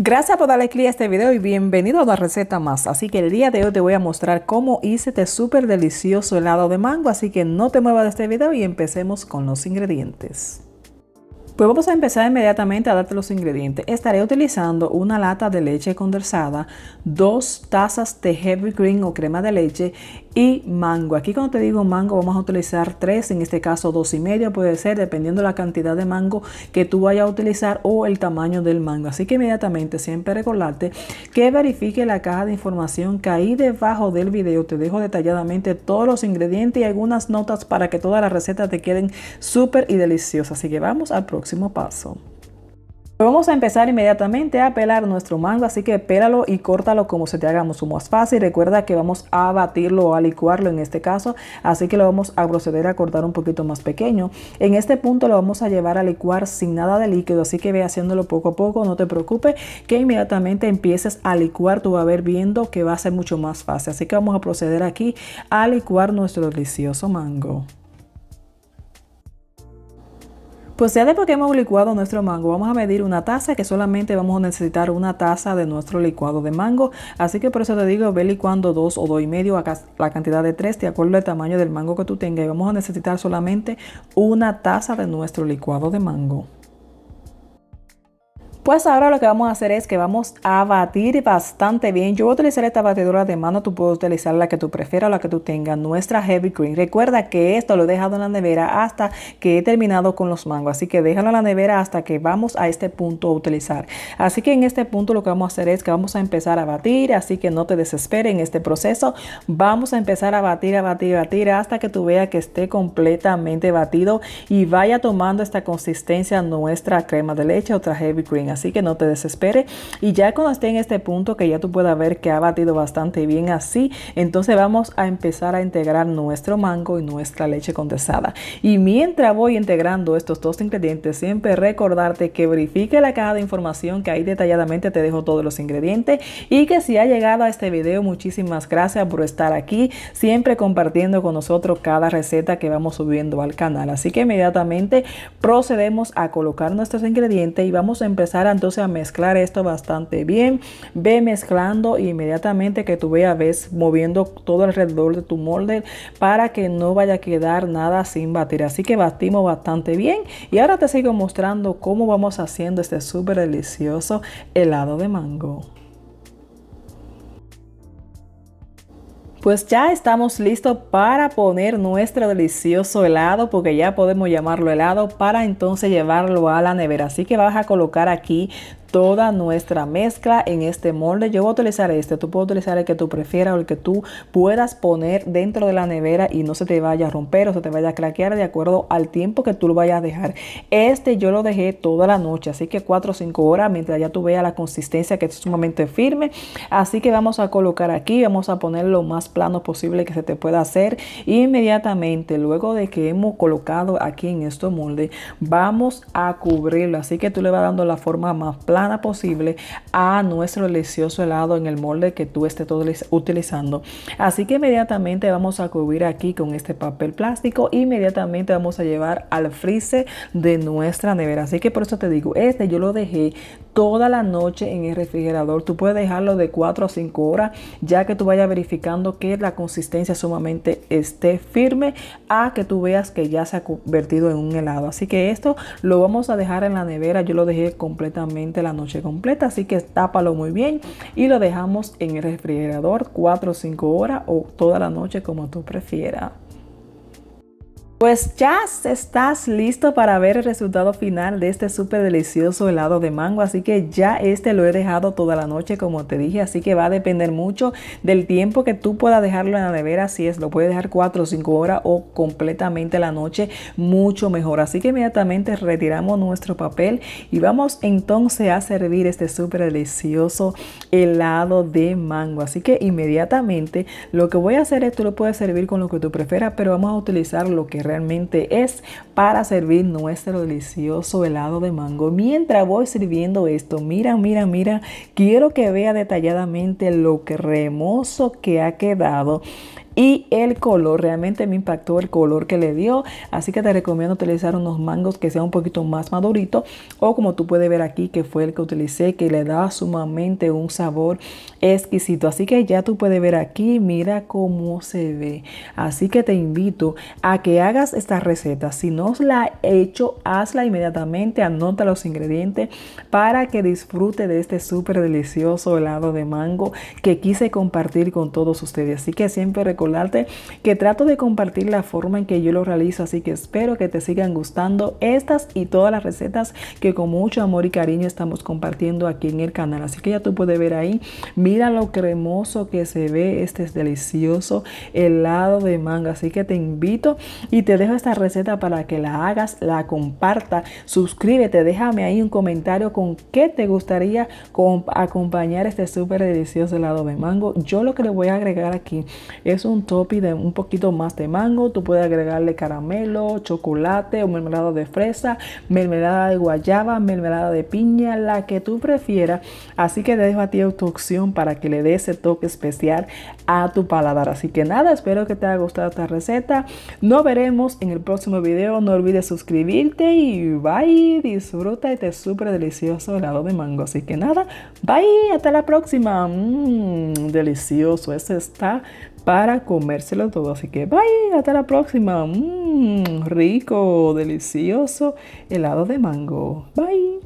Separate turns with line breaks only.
Gracias por darle clic a este video y bienvenido a una receta más. Así que el día de hoy te voy a mostrar cómo hice este súper delicioso helado de mango. Así que no te muevas de este video y empecemos con los ingredientes. Pues vamos a empezar inmediatamente a darte los ingredientes. Estaré utilizando una lata de leche condensada, dos tazas de heavy cream o crema de leche y mango. Aquí cuando te digo mango vamos a utilizar tres, en este caso dos y medio puede ser, dependiendo la cantidad de mango que tú vayas a utilizar o el tamaño del mango. Así que inmediatamente siempre recordarte que verifique la caja de información que ahí debajo del video te dejo detalladamente todos los ingredientes y algunas notas para que todas las recetas te queden súper y deliciosas. Así que vamos al próximo paso. Vamos a empezar inmediatamente a pelar nuestro mango, así que pélalo y córtalo como se te haga mucho más fácil. Recuerda que vamos a batirlo o a licuarlo en este caso, así que lo vamos a proceder a cortar un poquito más pequeño. En este punto lo vamos a llevar a licuar sin nada de líquido, así que ve haciéndolo poco a poco, no te preocupes que inmediatamente empieces a licuar, tú va a ver viendo que va a ser mucho más fácil. Así que vamos a proceder aquí a licuar nuestro delicioso mango. Pues ya después que hemos licuado nuestro mango, vamos a medir una taza que solamente vamos a necesitar una taza de nuestro licuado de mango. Así que por eso te digo, ve licuando dos o dos y medio a la cantidad de tres, de acuerdo al tamaño del mango que tú tengas. Y vamos a necesitar solamente una taza de nuestro licuado de mango. Pues ahora lo que vamos a hacer es que vamos a batir bastante bien. Yo voy a utilizar esta batidora de mano, tú puedes utilizar la que tú prefieras, la que tú tengas, nuestra Heavy Cream. Recuerda que esto lo he dejado en la nevera hasta que he terminado con los mangos, así que déjalo en la nevera hasta que vamos a este punto a utilizar. Así que en este punto lo que vamos a hacer es que vamos a empezar a batir, así que no te desesperes en este proceso. Vamos a empezar a batir, a batir, a batir hasta que tú veas que esté completamente batido y vaya tomando esta consistencia nuestra crema de leche, otra Heavy Cream así que no te desespere. Y ya cuando esté en este punto que ya tú puedas ver que ha batido bastante bien así, entonces vamos a empezar a integrar nuestro mango y nuestra leche condensada. Y mientras voy integrando estos dos ingredientes, siempre recordarte que verifique la caja de información que ahí detalladamente te dejo todos los ingredientes y que si ha llegado a este video, muchísimas gracias por estar aquí, siempre compartiendo con nosotros cada receta que vamos subiendo al canal. Así que inmediatamente procedemos a colocar nuestros ingredientes y vamos a empezar entonces a mezclar esto bastante bien. Ve mezclando e inmediatamente que tú veas, ves moviendo todo alrededor de tu molde para que no vaya a quedar nada sin batir. Así que batimos bastante bien y ahora te sigo mostrando cómo vamos haciendo este súper delicioso helado de mango. pues ya estamos listos para poner nuestro delicioso helado, porque ya podemos llamarlo helado, para entonces llevarlo a la nevera. Así que vas a colocar aquí toda nuestra mezcla en este molde. Yo voy a utilizar este, tú puedes utilizar el que tú prefieras o el que tú puedas poner dentro de la nevera y no se te vaya a romper o se te vaya a craquear de acuerdo al tiempo que tú lo vayas a dejar. Este yo lo dejé toda la noche, así que 4 o 5 horas mientras ya tú veas la consistencia que es sumamente firme. Así que vamos a colocar aquí, vamos a poner lo más plano posible que se te pueda hacer. inmediatamente luego de que hemos colocado aquí en este molde, vamos a cubrirlo. Así que tú le vas dando la forma más plana posible a nuestro delicioso helado en el molde que tú estés utilizando. Así que inmediatamente vamos a cubrir aquí con este papel plástico. Inmediatamente vamos a llevar al freezer de nuestra nevera. Así que por eso te digo, este yo lo dejé toda la noche en el refrigerador. Tú puedes dejarlo de 4 a 5 horas, ya que tú vayas verificando que la consistencia sumamente esté firme a que tú veas que ya se ha convertido en un helado. Así que esto lo vamos a dejar en la nevera. Yo lo dejé completamente la noche completa, así que tápalo muy bien y lo dejamos en el refrigerador 4 o 5 horas o toda la noche como tú prefieras. Pues ya estás listo para ver el resultado final de este súper delicioso helado de mango, así que ya este lo he dejado toda la noche como te dije, así que va a depender mucho del tiempo que tú puedas dejarlo en la nevera, si es, lo puedes dejar 4 o 5 horas o completamente la noche, mucho mejor. Así que inmediatamente retiramos nuestro papel y vamos entonces a servir este súper delicioso helado de mango, así que inmediatamente lo que voy a hacer es, tú lo puedes servir con lo que tú prefieras, pero vamos a utilizar lo que realmente es para servir nuestro delicioso helado de mango. Mientras voy sirviendo esto, mira, mira, mira, quiero que vea detalladamente lo cremoso que ha quedado y el color. Realmente me impactó el color que le dio. Así que te recomiendo utilizar unos mangos que sean un poquito más maduritos. O como tú puedes ver aquí, que fue el que utilicé, que le da sumamente un sabor exquisito. Así que ya tú puedes ver aquí, mira cómo se ve. Así que te invito a que hagas esta receta. Si no la he hecho, hazla inmediatamente. Anota los ingredientes para que disfrute de este súper delicioso helado de mango que quise compartir con todos ustedes. Así que siempre recuerda que trato de compartir la forma en que yo lo realizo, así que espero que te sigan gustando estas y todas las recetas que con mucho amor y cariño estamos compartiendo aquí en el canal. Así que ya tú puedes ver ahí, mira lo cremoso que se ve este es delicioso helado de manga. Así que te invito y te dejo esta receta para que la hagas, la comparta, suscríbete, déjame ahí un comentario con qué te gustaría acompañar este súper delicioso helado de mango. Yo lo que le voy a agregar aquí es un topi de un poquito más de mango. Tú puedes agregarle caramelo, chocolate o mermelada de fresa, mermelada de guayaba, mermelada de piña, la que tú prefieras. Así que dejo a ti tu opción para que le des ese toque especial a tu paladar. Así que nada, espero que te haya gustado esta receta. Nos veremos en el próximo video. No olvides suscribirte y bye. Disfruta este súper delicioso helado de mango. Así que nada, bye. Hasta la próxima. Mmm, delicioso. Este está para comérselo todo. Así que bye, hasta la próxima. Mmm, rico, delicioso helado de mango. Bye.